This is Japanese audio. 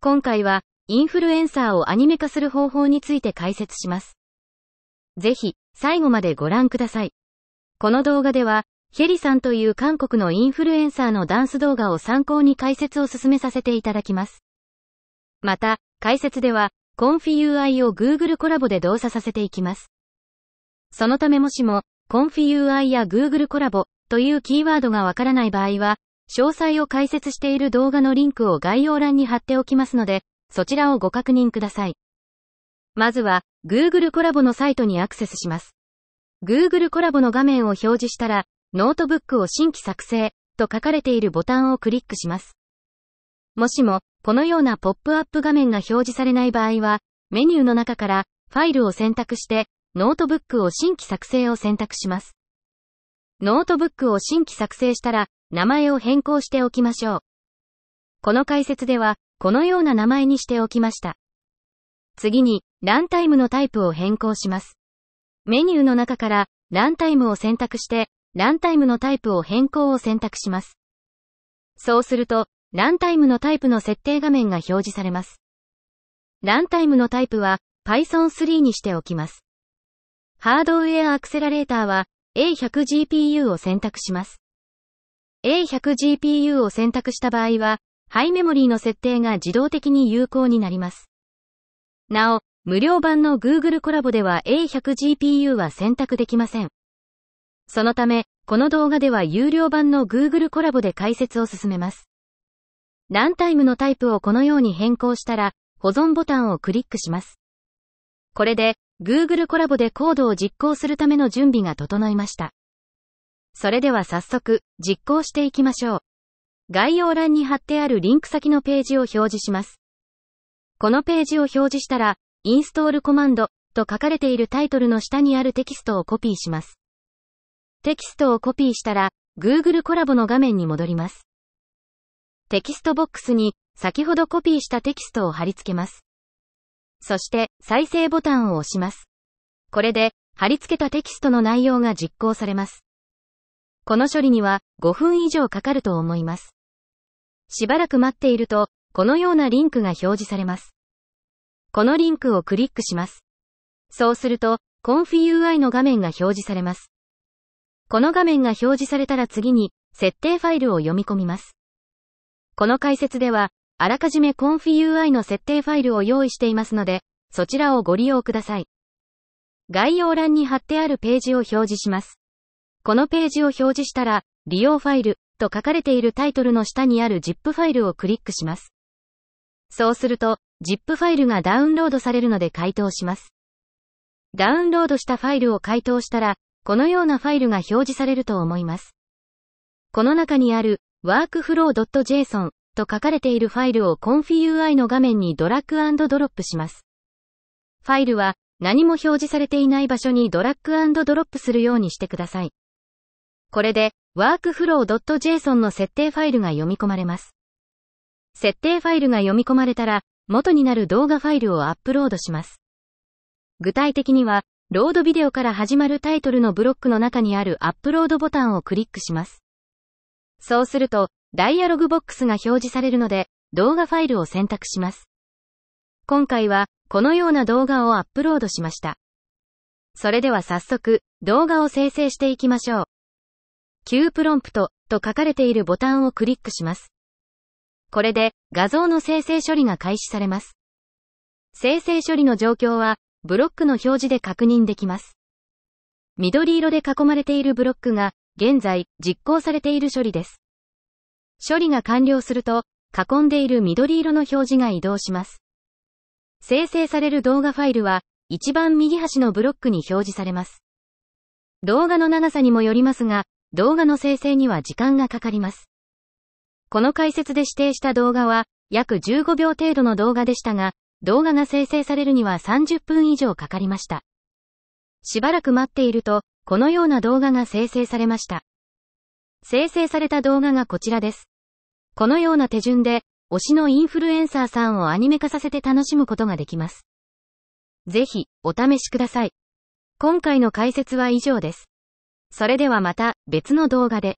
今回は、インフルエンサーをアニメ化する方法について解説します。ぜひ、最後までご覧ください。この動画では、ヘリさんという韓国のインフルエンサーのダンス動画を参考に解説を進めさせていただきます。また、解説では、コンフィ UI を Google コラボで動作させていきます。そのためもしも、コンフィ UI や Google コラボというキーワードがわからない場合は、詳細を解説している動画のリンクを概要欄に貼っておきますので、そちらをご確認ください。まずは、Google コラボのサイトにアクセスします。Google コラボの画面を表示したら、ノートブックを新規作成と書かれているボタンをクリックします。もしも、このようなポップアップ画面が表示されない場合は、メニューの中からファイルを選択して、ノートブックを新規作成を選択します。ノートブックを新規作成したら、名前を変更しておきましょう。この解説では、このような名前にしておきました。次に、ランタイムのタイプを変更します。メニューの中から、ランタイムを選択して、ランタイムのタイプを変更を選択します。そうすると、ランタイムのタイプの設定画面が表示されます。ランタイムのタイプは、Python 3にしておきます。ハードウェアアクセラレーターは、A100GPU を選択します。A100GPU を選択した場合は、ハイメモリーの設定が自動的に有効になります。なお、無料版の Google コラボでは A100GPU は選択できません。そのため、この動画では有料版の Google コラボで解説を進めます。ランタイムのタイプをこのように変更したら、保存ボタンをクリックします。これで、Google コラボでコードを実行するための準備が整いました。それでは早速、実行していきましょう。概要欄に貼ってあるリンク先のページを表示します。このページを表示したら、インストールコマンドと書かれているタイトルの下にあるテキストをコピーします。テキストをコピーしたら、Google コラボの画面に戻ります。テキストボックスに、先ほどコピーしたテキストを貼り付けます。そして、再生ボタンを押します。これで、貼り付けたテキストの内容が実行されます。この処理には5分以上かかると思います。しばらく待っていると、このようなリンクが表示されます。このリンクをクリックします。そうすると、ConfUI の画面が表示されます。この画面が表示されたら次に、設定ファイルを読み込みます。この解説では、あらかじめ ConfUI の設定ファイルを用意していますので、そちらをご利用ください。概要欄に貼ってあるページを表示します。このページを表示したら、利用ファイルと書かれているタイトルの下にある ZIP ファイルをクリックします。そうすると、ZIP ファイルがダウンロードされるので回答します。ダウンロードしたファイルを回答したら、このようなファイルが表示されると思います。この中にある workflow.json と書かれているファイルを confui の画面にドラッグドロップします。ファイルは何も表示されていない場所にドラッグドロップするようにしてください。これで workflow.json の設定ファイルが読み込まれます。設定ファイルが読み込まれたら、元になる動画ファイルをアップロードします。具体的には、ロードビデオから始まるタイトルのブロックの中にあるアップロードボタンをクリックします。そうすると、ダイアログボックスが表示されるので、動画ファイルを選択します。今回は、このような動画をアップロードしました。それでは早速、動画を生成していきましょう。Q プロンプトと書かれているボタンをクリックします。これで画像の生成処理が開始されます。生成処理の状況はブロックの表示で確認できます。緑色で囲まれているブロックが現在実行されている処理です。処理が完了すると囲んでいる緑色の表示が移動します。生成される動画ファイルは一番右端のブロックに表示されます。動画の長さにもよりますが、動画の生成には時間がかかります。この解説で指定した動画は、約15秒程度の動画でしたが、動画が生成されるには30分以上かかりました。しばらく待っていると、このような動画が生成されました。生成された動画がこちらです。このような手順で、推しのインフルエンサーさんをアニメ化させて楽しむことができます。ぜひ、お試しください。今回の解説は以上です。それではまた別の動画で。